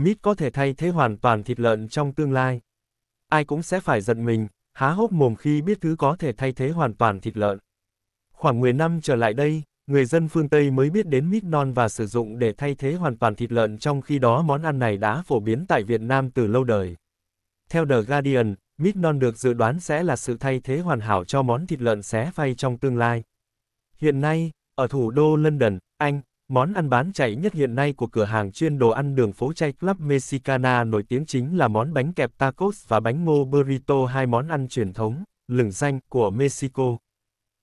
Mít có thể thay thế hoàn toàn thịt lợn trong tương lai. Ai cũng sẽ phải giận mình, há hốc mồm khi biết thứ có thể thay thế hoàn toàn thịt lợn. Khoảng 10 năm trở lại đây, người dân phương Tây mới biết đến mít non và sử dụng để thay thế hoàn toàn thịt lợn trong khi đó món ăn này đã phổ biến tại Việt Nam từ lâu đời. Theo The Guardian, mít non được dự đoán sẽ là sự thay thế hoàn hảo cho món thịt lợn xé phay trong tương lai. Hiện nay, ở thủ đô London, Anh, Món ăn bán chạy nhất hiện nay của cửa hàng chuyên đồ ăn đường phố chay Club Mexicana nổi tiếng chính là món bánh kẹp tacos và bánh ngô burrito hai món ăn truyền thống, lừng danh của Mexico.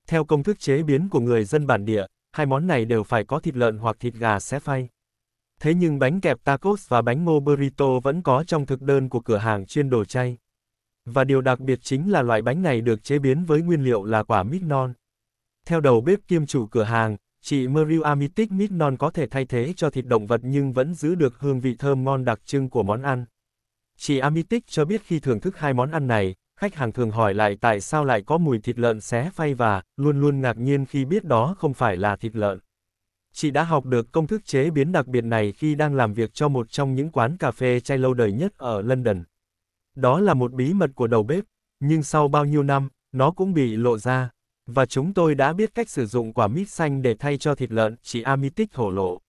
Theo công thức chế biến của người dân bản địa, hai món này đều phải có thịt lợn hoặc thịt gà xé phay. Thế nhưng bánh kẹp tacos và bánh ngô burrito vẫn có trong thực đơn của cửa hàng chuyên đồ chay. Và điều đặc biệt chính là loại bánh này được chế biến với nguyên liệu là quả mít non. Theo đầu bếp kiêm chủ cửa hàng, Chị Myriamitic mít non có thể thay thế cho thịt động vật nhưng vẫn giữ được hương vị thơm ngon đặc trưng của món ăn. Chị Amitic cho biết khi thưởng thức hai món ăn này, khách hàng thường hỏi lại tại sao lại có mùi thịt lợn xé phay và luôn luôn ngạc nhiên khi biết đó không phải là thịt lợn. Chị đã học được công thức chế biến đặc biệt này khi đang làm việc cho một trong những quán cà phê chay lâu đời nhất ở London. Đó là một bí mật của đầu bếp, nhưng sau bao nhiêu năm, nó cũng bị lộ ra. Và chúng tôi đã biết cách sử dụng quả mít xanh để thay cho thịt lợn, chị Amitic thổ lộ.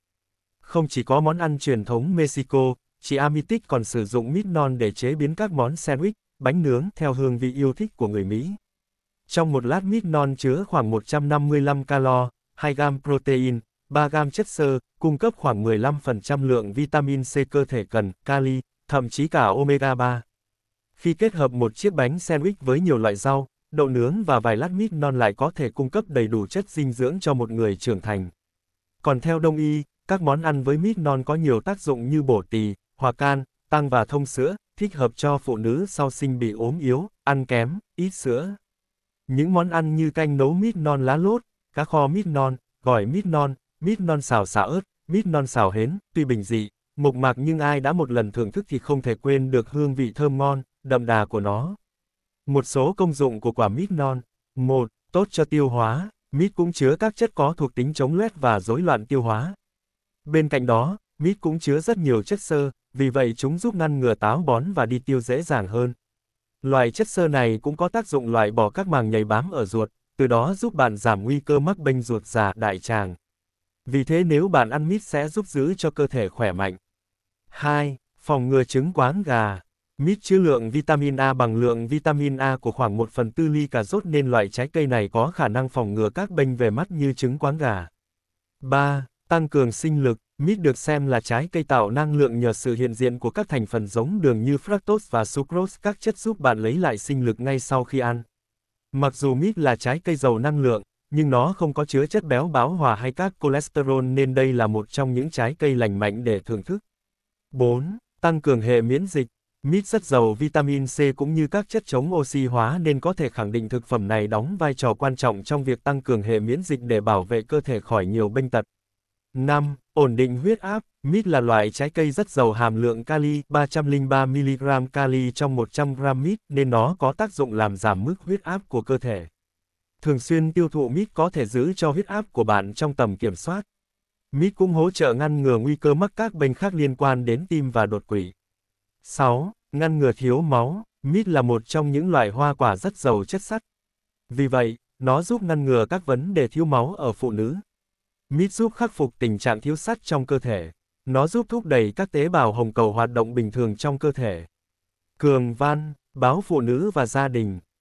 Không chỉ có món ăn truyền thống Mexico, chị Amitic còn sử dụng mít non để chế biến các món sandwich, bánh nướng theo hương vị yêu thích của người Mỹ. Trong một lát mít non chứa khoảng 155 calo, 2 gam protein, 3 gam chất xơ, cung cấp khoảng 15% lượng vitamin C cơ thể cần, kali, thậm chí cả omega 3. Khi kết hợp một chiếc bánh sandwich với nhiều loại rau, đậu nướng và vài lát mít non lại có thể cung cấp đầy đủ chất dinh dưỡng cho một người trưởng thành. Còn theo đông y, các món ăn với mít non có nhiều tác dụng như bổ tỳ, hòa can, tăng và thông sữa, thích hợp cho phụ nữ sau sinh bị ốm yếu, ăn kém, ít sữa. Những món ăn như canh nấu mít non lá lốt, cá kho mít non, gỏi mít non, mít non xào xả ớt, mít non xào hến, tuy bình dị, mộc mạc nhưng ai đã một lần thưởng thức thì không thể quên được hương vị thơm ngon, đậm đà của nó. Một số công dụng của quả mít non. một, Tốt cho tiêu hóa, mít cũng chứa các chất có thuộc tính chống loét và rối loạn tiêu hóa. Bên cạnh đó, mít cũng chứa rất nhiều chất xơ, vì vậy chúng giúp ngăn ngừa táo bón và đi tiêu dễ dàng hơn. Loại chất xơ này cũng có tác dụng loại bỏ các màng nhầy bám ở ruột, từ đó giúp bạn giảm nguy cơ mắc bệnh ruột già đại tràng. Vì thế nếu bạn ăn mít sẽ giúp giữ cho cơ thể khỏe mạnh. 2. Phòng ngừa chứng quáng gà Mít chứa lượng vitamin A bằng lượng vitamin A của khoảng 1 phần tư ly cà rốt nên loại trái cây này có khả năng phòng ngừa các bệnh về mắt như chứng quáng gà. 3. Tăng cường sinh lực, mít được xem là trái cây tạo năng lượng nhờ sự hiện diện của các thành phần giống đường như fructose và sucrose, các chất giúp bạn lấy lại sinh lực ngay sau khi ăn. Mặc dù mít là trái cây giàu năng lượng, nhưng nó không có chứa chất béo bão hòa hay các cholesterol nên đây là một trong những trái cây lành mạnh để thưởng thức. 4. Tăng cường hệ miễn dịch, Mít rất giàu vitamin C cũng như các chất chống oxy hóa nên có thể khẳng định thực phẩm này đóng vai trò quan trọng trong việc tăng cường hệ miễn dịch để bảo vệ cơ thể khỏi nhiều bệnh tật. 5. Ổn định huyết áp. Mít là loại trái cây rất giàu hàm lượng kali, 303mg kali trong 100g mít nên nó có tác dụng làm giảm mức huyết áp của cơ thể. Thường xuyên tiêu thụ mít có thể giữ cho huyết áp của bạn trong tầm kiểm soát. Mít cũng hỗ trợ ngăn ngừa nguy cơ mắc các bệnh khác liên quan đến tim và đột quỵ. 6. Ngăn ngừa thiếu máu, mít là một trong những loại hoa quả rất giàu chất sắt. Vì vậy, nó giúp ngăn ngừa các vấn đề thiếu máu ở phụ nữ. Mít giúp khắc phục tình trạng thiếu sắt trong cơ thể. Nó giúp thúc đẩy các tế bào hồng cầu hoạt động bình thường trong cơ thể. Cường Văn, báo phụ nữ và gia đình.